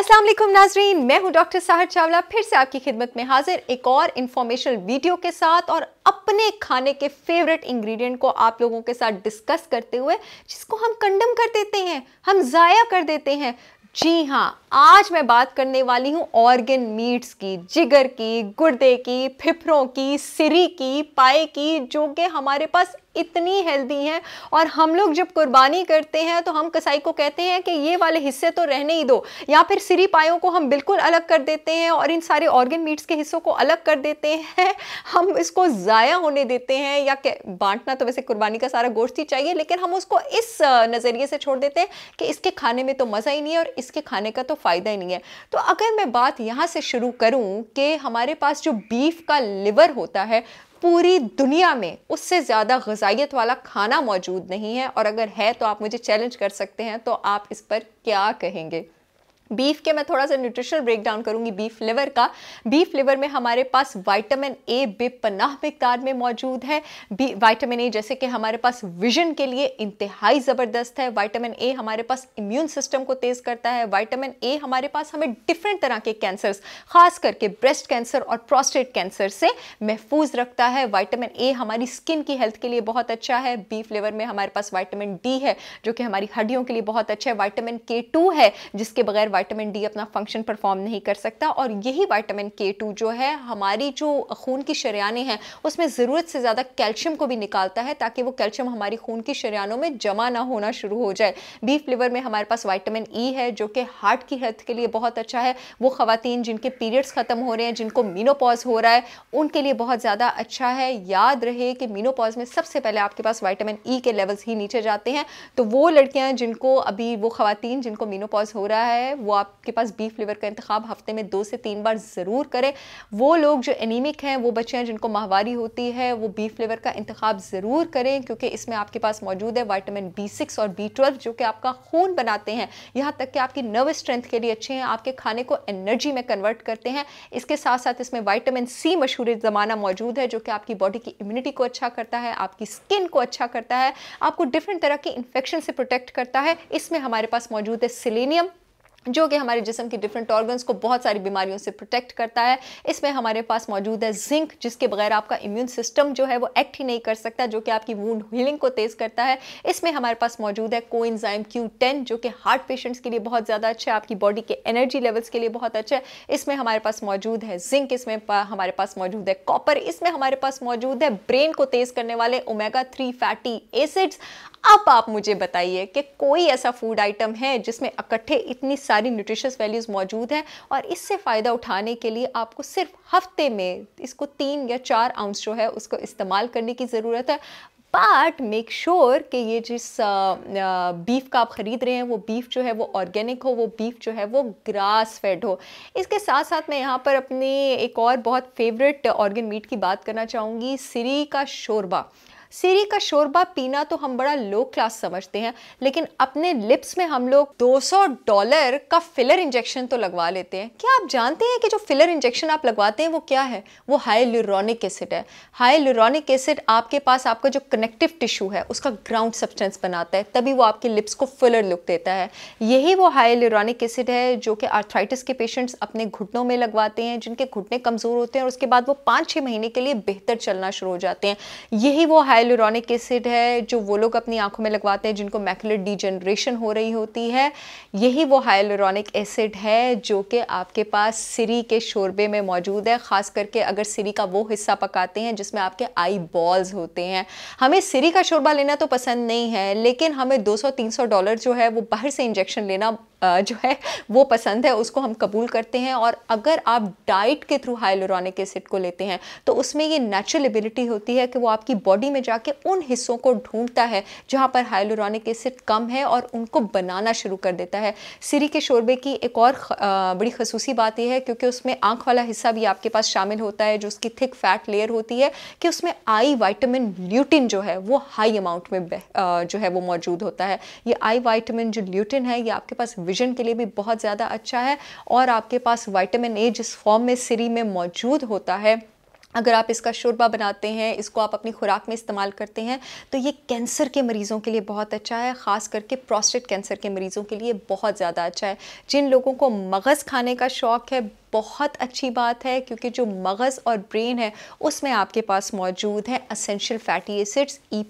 अस्सलाम वालेकुम नाजरीन मैं हूं डॉक्टर साहर चावला फिर से आपकी खिदमत में हाजिर एक और इन्फॉर्मेशनल वीडियो के साथ और अपने खाने के फेवरेट इंग्रेडिएंट को आप लोगों के साथ डिस्कस करते हुए जिसको हम कंडम कर देते हैं हम ज़ाया कर देते हैं जी हाँ आज मैं बात करने वाली हूँ ऑर्गन मीट्स की जिगर की गुर्दे की फिफरों की सिरी की पाए की जो कि हमारे पास इतनी हेल्दी हैं और हम लोग जब कुर्बानी करते हैं तो हम कसाई को कहते हैं कि ये वाले हिस्से तो रहने ही दो या फिर सिरी पायों को हम बिल्कुल अलग कर देते हैं और इन सारे ऑर्गन मीट्स के हिस्सों को अलग कर देते हैं हम इसको ज़ाया होने देते हैं या बांटना तो वैसे कुर्बानी का सारा गोश्त ही चाहिए लेकिन हम उसको इस नज़रिए से छोड़ देते हैं कि इसके खाने में तो मज़ा ही नहीं है और इसके खाने का तो फ़ायदा ही नहीं है तो अगर मैं बात यहाँ से शुरू करूँ कि हमारे पास जो बीफ का लिवर होता है पूरी दुनिया में उससे ज़्यादा गजाइत वाला खाना मौजूद नहीं है और अगर है तो आप मुझे चैलेंज कर सकते हैं तो आप इस पर क्या कहेंगे बीफ के मैं थोड़ा सा न्यूट्रिशनल ब्रेकडाउन करूंगी बीफ लिवर का बीफ लिवर में हमारे पास विटामिन ए बेपनाह मकदार में मौजूद है विटामिन ए जैसे कि हमारे पास विजन के लिए इंतहाई ज़बरदस्त है विटामिन ए हमारे पास इम्यून सिस्टम को तेज़ करता है विटामिन ए हमारे पास हमें डिफरेंट तरह के कैंसर्स खास करके ब्रेस्ट कैंसर और प्रोस्टेट कैंसर से महफूज रखता है वाइटामिन ए हमारी स्किन की हेल्थ के लिए बहुत अच्छा है बीफ लिवर में हमारे पास वाइटामिन डी है जो कि हमारी हड्डियों के लिए बहुत अच्छा है वाइटामिन के टू है जिसके बगैर वाइटामिन डी अपना फंक्शन परफॉर्म नहीं कर सकता और यही वाइटामिन के टू जो है हमारी जो खून की शरियाने हैं उसमें ज़रूरत से ज़्यादा कैल्शियम को भी निकालता है ताकि वो कैल्शियम हमारी खून की शरियानों में जमा ना होना शुरू हो जाए बीफ लिवर में हमारे पास वाइटामिन ई e है जो कि हार्ट की हेल्थ के लिए बहुत अच्छा है वो खातन जिनके पीरियड्स ख़त्म हो रहे हैं जिनको मीनोपॉज हो रहा है उनके लिए बहुत ज़्यादा अच्छा है याद रहे कि मीनोपॉज में सबसे पहले आपके पास वाइटामिन ई e के लेवल्स ही नीचे जाते हैं तो वो लड़कियाँ जिनको अभी वो खातन जिनको मीनोपॉज हो रहा है वो वो आपके पास बीफ फ्लेवर का इंतखब हफ्ते में दो से तीन बार ज़रूर करें वो लोग जो एनीमिक हैं वो बच्चे हैं जिनको माहवारी होती है वो बीफ फ्लेवर का इंतखब ज़रूर करें क्योंकि इसमें आपके पास मौजूद है वाइटामिन बी सिक्स और बी ट्वेल्व जो कि आपका खून बनाते हैं यहाँ तक कि आपकी नर्व स्ट्रेंथ के लिए अच्छे हैं आपके खाने को एनर्जी में कन्वर्ट करते हैं इसके साथ साथ इसमें वाइटामिन सी मशहूर ज़माना मौजूद है जो कि आपकी बॉडी की इम्यूनिटी को अच्छा करता है आपकी स्किन को अच्छा करता है आपको डिफरेंट तरह की इन्फेक्शन से प्रोटेक्ट करता है इसमें हमारे पास मौजूद है सिलेनियम जो कि हमारे जिसम के डिफरेंट ऑर्गन्स को बहुत सारी बीमारियों से प्रोटेक्ट करता है इसमें हमारे पास मौजूद है जिंक जिसके बगैर आपका इम्यून सिस्टम जो है वो एक्ट ही नहीं कर सकता जो कि आपकी वूंड हीलिंग को तेज़ करता है इसमें हमारे पास मौजूद है कोइंजाइम क्यू टेन जो कि हार्ट पेशेंट्स के लिए बहुत ज़्यादा अच्छा है आपकी बॉडी के एनर्जी लेवल्स के लिए बहुत अच्छा है इसमें हमारे पास मौजूद है जिंक इसमें हमारे पास मौजूद है कॉपर इसमें हमारे पास मौजूद है ब्रेन को तेज़ करने वाले ओमेगा थ्री फैटी एसिड्स अब आप मुझे बताइए कि कोई ऐसा फूड आइटम है जिसमें इकट्ठे इतनी सारी न्यूट्रिशियस वैल्यूज़ मौजूद हैं और इससे फ़ायदा उठाने के लिए आपको सिर्फ हफ्ते में इसको तीन या चार आउंस जो है उसको इस्तेमाल करने की ज़रूरत है बट मेक श्योर कि ये जिस बीफ का आप ख़रीद रहे हैं वो बीफ जो है वो ऑर्गेनिक हो वो बीफ जो है वो ग्रास फेड हो इसके साथ साथ मैं यहाँ पर अपनी एक और बहुत फेवरेट ऑर्गेन मीट की बात करना चाहूँगी सिरी का शोरबा सीरी का शोरबा पीना तो हम बड़ा लो क्लास समझते हैं लेकिन अपने लिप्स में हम लोग 200 डॉलर का फिलर इंजेक्शन तो लगवा लेते हैं क्या आप जानते हैं कि जो फिलर इंजेक्शन आप लगवाते हैं वो क्या है वो ल्यूरोनिक एसिड है हाईलुरोनिक एसिड आपके पास आपका जो कनेक्टिव टिश्यू है उसका ग्राउंड सब्सटेंस बनाता है तभी वो आपके लिप्स को फिलर लुक देता है यही वो ल्यूरोनिक एसिड है जो कि आर्थराइटिस के पेशेंट्स अपने घुटनों में लगवाते हैं जिनके घुटने कमज़ोर होते हैं और उसके बाद वो पाँच छः महीने के लिए बेहतर चलना शुरू हो जाते हैं यही वो हाई हाइलोरॉनिक एसिड है जो वो लोग अपनी आंखों में लगवाते हैं जिनको मैकुलर डिजनरेशन हो रही होती है यही वो हाइलोरॉनिक एसिड है जो कि आपके पास सिरी के शोरबे में मौजूद है ख़ास करके अगर सिरी का वो हिस्सा पकाते हैं जिसमें आपके आई बॉल्स होते हैं हमें सिरी का शोरबा लेना तो पसंद नहीं है लेकिन हमें 200-300 डॉलर जो है वो बाहर से इंजेक्शन लेना जो है वो पसंद है उसको हम कबूल करते हैं और अगर आप डाइट के थ्रू हाइलोरॉनिक एसिड को लेते हैं तो उसमें ये नेचुरल एबिलिटी होती है कि वो आपकी बॉडी में जाके उन हिस्सों को ढूंढता है जहाँ पर हाइलोरॉनिक एसिड कम है और उनको बनाना शुरू कर देता है सिरी के शोरबे की एक और बड़ी खसूसी बात यह है क्योंकि उसमें आँख वाला हिस्सा भी आपके पास शामिल होता है जो उसकी थिक फैट लेयर होती है कि उसमें आई वाइटामिन ल्यूटिन जो है वो हाई अमाउंट में जो है वो मौजूद होता है ये आई वाइटामिन जो ल्यूटिन है ये आपके पास विजन के लिए भी बहुत ज़्यादा अच्छा है और आपके पास वाइटामिन ए जिस फॉर्म में सिरी में मौजूद होता है अगर आप इसका शोरबा बनाते हैं इसको आप अपनी खुराक में इस्तेमाल करते हैं तो ये कैंसर के मरीज़ों के लिए बहुत अच्छा है ख़ास करके प्रोस्टेट कैंसर के मरीज़ों के लिए बहुत ज़्यादा अच्छा है जिन लोगों को मगज़ खाने का शौक़ है बहुत अच्छी बात है क्योंकि जो मगज़ और ब्रेन है उसमें आपके पास मौजूद है असेंशियल फैटी एसिड्स ई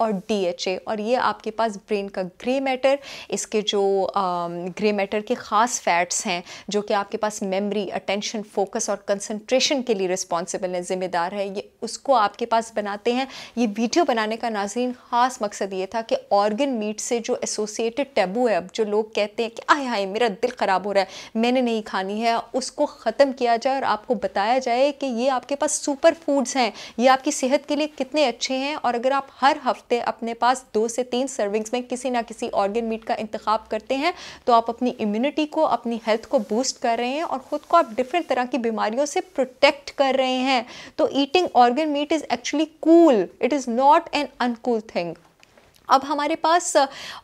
और डी और ये आपके पास ब्रेन का ग्रे मैटर इसके जो ग्रे मैटर के ख़ास फैट्स हैं जो कि आपके पास मेमोरी अटेंशन फोकस और कंसनट्रेशन के लिए रिस्पॉन्सिबल है ज़िम्मेदार है ये उसको आपके पास बनाते हैं ये वीडियो बनाने का नाजरीन ख़ास मकसद ये था कि ऑर्गन मीट से जो एसोसिएटेड टैबू है अब जो लोग कहते हैं कि आए हाय मेरा दिल ख़राब हो रहा है मैंने नहीं खानी है उसको ख़त्म किया जाए और आपको बताया जाए कि ये आपके पास सुपर फूड्स हैं ये आपकी सेहत के लिए कितने अच्छे हैं और अगर आप हर हफ्ते अपने पास दो से तीन सर्विंग्स में किसी ना किसी ऑर्गेन मीट का इंतख्य करते हैं तो आप अपनी इम्यूनिटी को अपनी हेल्थ को बूस्ट कर रहे हैं और ख़ुद को आप डिफरेंट तरह की बीमारियों से प्रोटेक्ट कर रहे हैं तो eating organ meat is actually cool it is not an uncool thing अब हमारे पास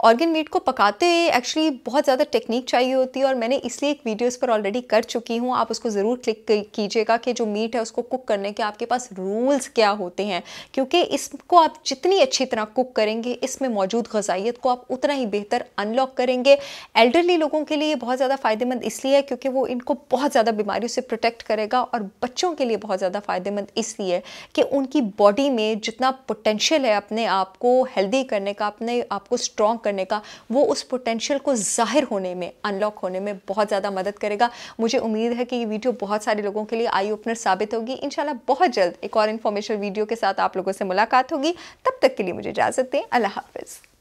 ऑर्गन मीट को पकाते एक्चुअली बहुत ज़्यादा टेक्निक चाहिए होती है और मैंने इसलिए एक वीडियो इस पर ऑलरेडी कर चुकी हूँ आप उसको ज़रूर क्लिक कीजिएगा कि जो मीट है उसको कुक करने के आपके पास रूल्स क्या होते हैं क्योंकि इसको आप जितनी अच्छी तरह कुक करेंगे इसमें मौजूद गजाइत को आप उतना ही बेहतर अनलॉक करेंगे एल्डरली लोगों के लिए बहुत ज़्यादा फ़ायदेमंद इसलिए है क्योंकि वो इनको बहुत ज़्यादा बीमारियों से प्रोटेक्ट करेगा और बच्चों के लिए बहुत ज़्यादा फ़ायदेमंद इसलिए कि उनकी बॉडी में जितना पोटेंशियल है अपने आप को हेल्दी करने करने का अपने आपको स्ट्रॉन्ग करने का वो उस पोटेंशियल को ज़ाहिर होने में अनलॉक होने में बहुत ज़्यादा मदद करेगा मुझे उम्मीद है कि ये वीडियो बहुत सारे लोगों के लिए आई ओपनर साबित होगी इन बहुत जल्द एक और इन्फॉर्मेशन वीडियो के साथ आप लोगों से मुलाकात होगी तब तक के लिए मुझे इजाज़त दें अल्लाह हाफिज़